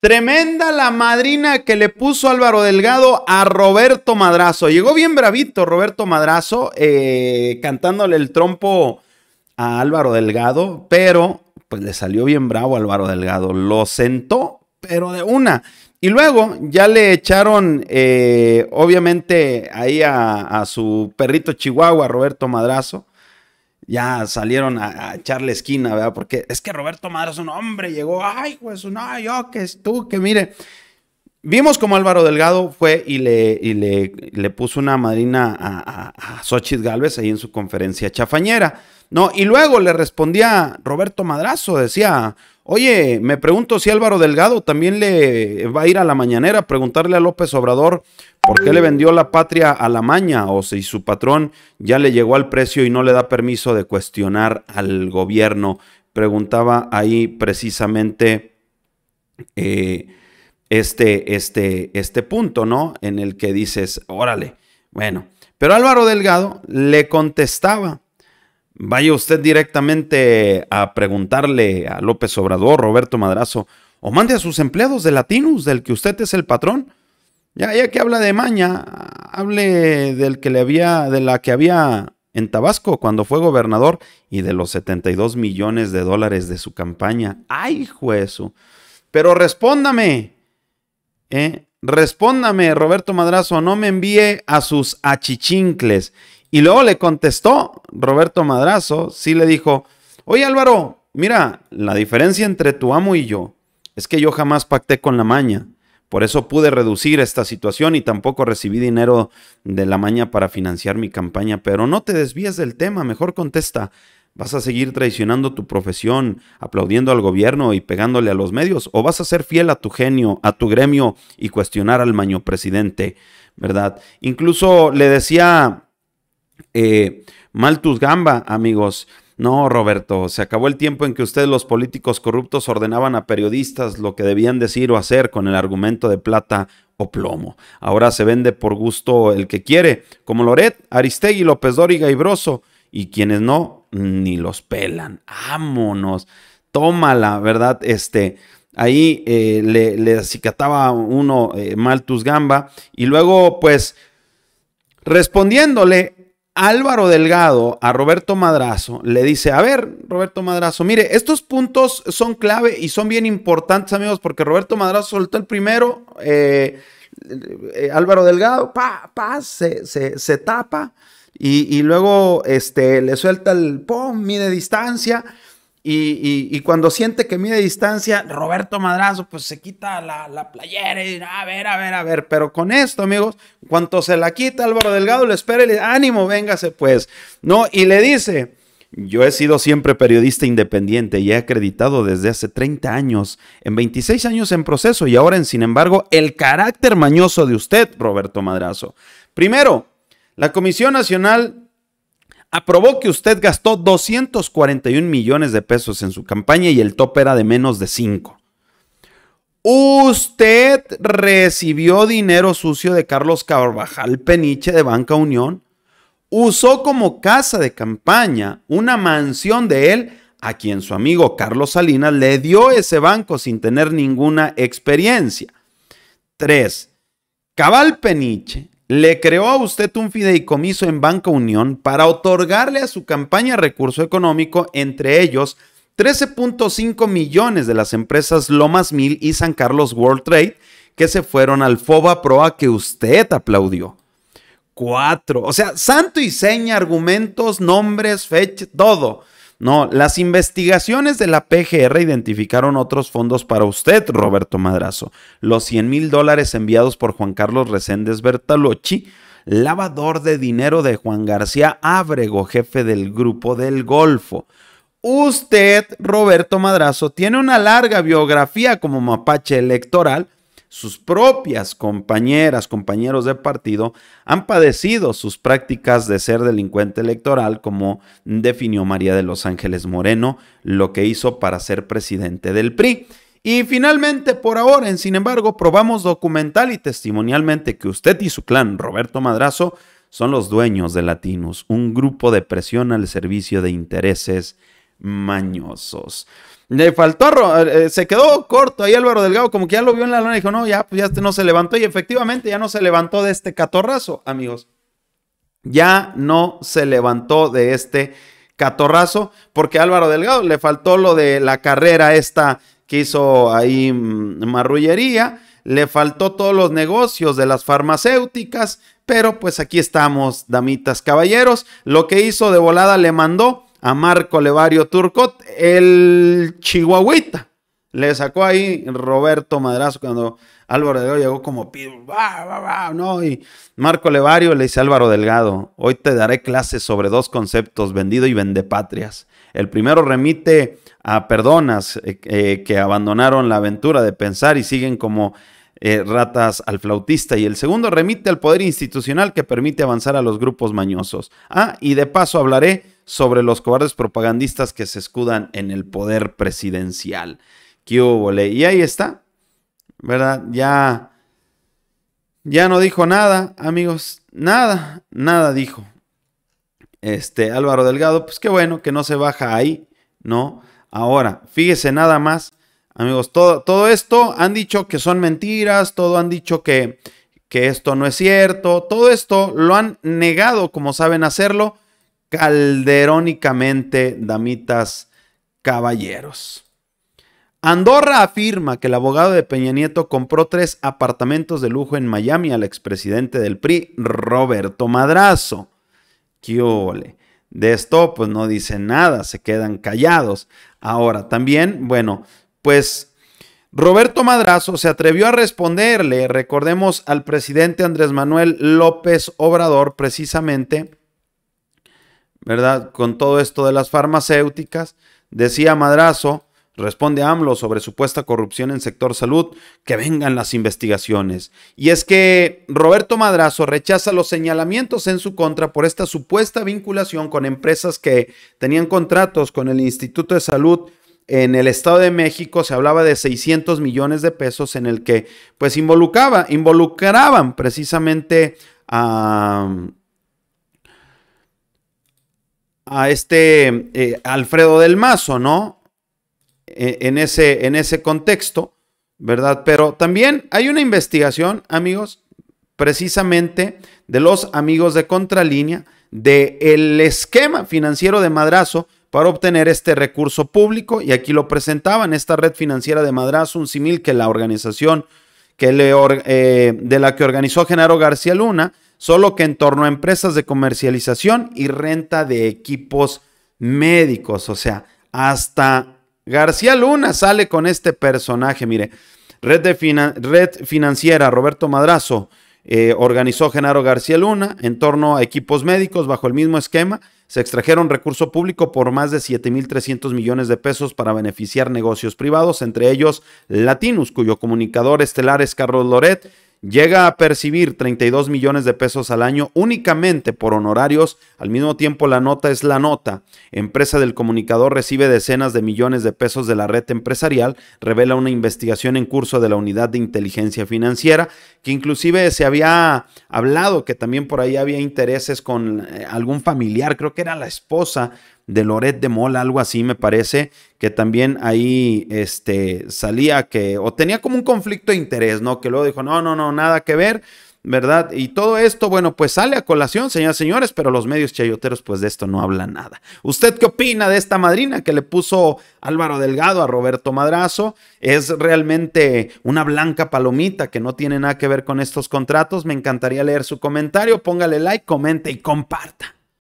Tremenda la madrina que le puso Álvaro Delgado a Roberto Madrazo. Llegó bien bravito Roberto Madrazo eh, cantándole el trompo a Álvaro Delgado, pero pues le salió bien bravo Álvaro Delgado. Lo sentó, pero de una. Y luego ya le echaron, eh, obviamente, ahí a, a su perrito chihuahua, Roberto Madrazo ya salieron a, echarle esquina, ¿verdad? Porque es que Roberto Madrazo, un hombre, llegó, ay, pues, no, yo que es tú, que mire. Vimos como Álvaro Delgado fue y le, y le, puso una madrina a, a, a Xochitl Galvez ahí en su conferencia chafañera, ¿no? Y luego le respondía Roberto Madrazo, decía, Oye, me pregunto si Álvaro Delgado también le va a ir a la mañanera a preguntarle a López Obrador por qué le vendió la patria a la maña o si su patrón ya le llegó al precio y no le da permiso de cuestionar al gobierno. Preguntaba ahí precisamente eh, este, este, este punto, ¿no? En el que dices, órale, bueno. Pero Álvaro Delgado le contestaba Vaya usted directamente a preguntarle a López Obrador, Roberto Madrazo, o mande a sus empleados de Latinus, del que usted es el patrón. Ya, ya que habla de Maña, hable del que le había, de la que había en Tabasco cuando fue gobernador y de los 72 millones de dólares de su campaña. ¡Ay, juez! Pero respóndame, ¿eh? respóndame, Roberto Madrazo, no me envíe a sus achichincles y luego le contestó Roberto Madrazo, sí le dijo, oye Álvaro, mira, la diferencia entre tu amo y yo es que yo jamás pacté con la maña. Por eso pude reducir esta situación y tampoco recibí dinero de la maña para financiar mi campaña. Pero no te desvíes del tema, mejor contesta. ¿Vas a seguir traicionando tu profesión, aplaudiendo al gobierno y pegándole a los medios? ¿O vas a ser fiel a tu genio, a tu gremio y cuestionar al maño presidente? ¿Verdad? Incluso le decía eh, Maltus gamba, amigos. No, Roberto, se acabó el tiempo en que ustedes los políticos corruptos ordenaban a periodistas lo que debían decir o hacer con el argumento de plata o plomo. Ahora se vende por gusto el que quiere, como Loret, Aristegui, López Dóriga y Broso, y quienes no, ni los pelan. Ámonos, tómala, ¿verdad? Este, ahí eh, le, acicataba uno eh, Maltus gamba, y luego, pues, respondiéndole Álvaro Delgado a Roberto Madrazo, le dice, a ver, Roberto Madrazo, mire, estos puntos son clave y son bien importantes, amigos, porque Roberto Madrazo soltó el primero, eh, eh, Álvaro Delgado, pa, pa, se, tapa y, y, luego este, le suelta el, pum, mide distancia y, cuando siente que mide distancia, Roberto Madrazo pues se quita la, playera y a ver, a ver, a ver. Pero con esto, amigos, cuando se la quita Álvaro Delgado, le espera y le dice, ánimo, véngase pues. No, y le dice, yo he sido siempre periodista independiente y he acreditado desde hace 30 años, en 26 años en proceso y ahora, en, sin embargo, el carácter mañoso de usted, Roberto Madrazo. Primero, la Comisión Nacional aprobó que usted gastó 241 millones de pesos en su campaña y el tope era de menos de 5. Usted recibió dinero sucio de Carlos Carvajal Peniche de Banca Unión. Usó como casa de campaña una mansión de él a quien su amigo Carlos Salinas le dio ese banco sin tener ninguna experiencia. 3. Cabal Peniche le creó a usted un fideicomiso en Banca Unión para otorgarle a su campaña recurso económico, entre ellos 13.5 millones de las empresas Lomas Mil y San Carlos World Trade que se fueron al FOBA Proa que usted aplaudió. Cuatro, o sea, santo y seña, argumentos, nombres, fecha, todo. No, las investigaciones de la PGR identificaron otros fondos para usted, Roberto Madrazo. Los 100 mil dólares enviados por Juan Carlos Reséndez Bertalochi, lavador de dinero de Juan García Ábrego, jefe del Grupo del Golfo. Usted, Roberto Madrazo, tiene una larga biografía como mapache electoral sus propias compañeras, compañeros de partido, han padecido sus prácticas de ser delincuente electoral, como definió María de los Ángeles Moreno lo que hizo para ser presidente del PRI. Y finalmente, por ahora, en sin embargo, probamos documental y testimonialmente que usted y su clan, Roberto Madrazo, son los dueños de Latinos, un grupo de presión al servicio de intereses mañosos. Le faltó, eh, se quedó corto ahí Álvaro Delgado, como que ya lo vio en la lona y dijo, no, ya, pues ya este no se levantó. Y efectivamente ya no se levantó de este catorrazo, amigos. Ya no se levantó de este catorrazo, porque Álvaro Delgado le faltó lo de la carrera esta que hizo ahí mm, marrullería, le faltó todos los negocios de las farmacéuticas, pero pues aquí estamos, damitas, caballeros. Lo que hizo de volada le mandó a Marco Levario Turcot, el chihuahuita. Le sacó ahí Roberto Madrazo cuando Álvaro Delgado llegó como y Marco Levario le dice Álvaro Delgado, hoy te daré clases sobre dos conceptos, vendido y vendepatrias. El primero remite a perdonas eh, eh, que abandonaron la aventura de pensar y siguen como eh, ratas al flautista y el segundo remite al poder institucional que permite avanzar a los grupos mañosos. Ah, y de paso hablaré sobre los cobardes propagandistas que se escudan en el poder presidencial. ¿Qué hubo, Y ahí está, ¿verdad? Ya, ya no dijo nada, amigos, nada, nada dijo. Este Álvaro Delgado, pues qué bueno que no se baja ahí, ¿no? Ahora, fíjese nada más, amigos, todo, todo esto han dicho que son mentiras, todo han dicho que, que esto no es cierto, todo esto lo han negado como saben hacerlo calderónicamente, damitas, caballeros. Andorra afirma que el abogado de Peña Nieto compró tres apartamentos de lujo en Miami al expresidente del PRI, Roberto Madrazo. ¡Qué De esto, pues no dicen nada, se quedan callados. Ahora, también, bueno, pues Roberto Madrazo se atrevió a responderle, recordemos, al presidente Andrés Manuel López Obrador, precisamente ¿verdad? Con todo esto de las farmacéuticas, decía Madrazo, responde AMLO sobre supuesta corrupción en sector salud, que vengan las investigaciones. Y es que Roberto Madrazo rechaza los señalamientos en su contra por esta supuesta vinculación con empresas que tenían contratos con el Instituto de Salud en el Estado de México se hablaba de 600 millones de pesos en el que pues involucraba, involucraban precisamente a, a este eh, Alfredo del Mazo, ¿no? E, en ese, en ese contexto, ¿verdad? Pero también hay una investigación, amigos, precisamente de los amigos de Contralínea, del el esquema financiero de Madrazo para obtener este recurso público y aquí lo presentaban, esta red financiera de Madrazo, un simil que la organización que le, eh, de la que organizó Genaro García Luna, solo que en torno a empresas de comercialización y renta de equipos médicos. O sea, hasta García Luna sale con este personaje. Mire, Red, Financiera, Roberto Madrazo, eh, organizó Genaro García Luna en torno a equipos médicos bajo el mismo esquema. Se extrajeron recurso público por más de 7.300 millones de pesos para beneficiar negocios privados, entre ellos Latinus, cuyo comunicador estelar es Carlos Loret llega a percibir 32 millones de pesos al año únicamente por honorarios. Al mismo tiempo, la nota es la nota. Empresa del comunicador recibe decenas de millones de pesos de la red empresarial, revela una investigación en curso de la unidad de inteligencia financiera, que inclusive se había hablado que también por ahí había intereses con eh, algún familiar, creo que era la esposa de Loret de Mola, algo así me parece, que también ahí este, salía que, o tenía como un conflicto de interés, ¿no? Que luego dijo, no, no, no, nada que ver, ¿verdad? Y todo esto, bueno, pues sale a colación, señoras y señores, pero los medios chayoteros, pues de esto no hablan nada. ¿Usted qué opina de esta madrina que le puso Álvaro Delgado a Roberto Madrazo? ¿Es realmente una blanca palomita que no tiene nada que ver con estos contratos? Me encantaría leer su comentario. Póngale like, comente y comparta.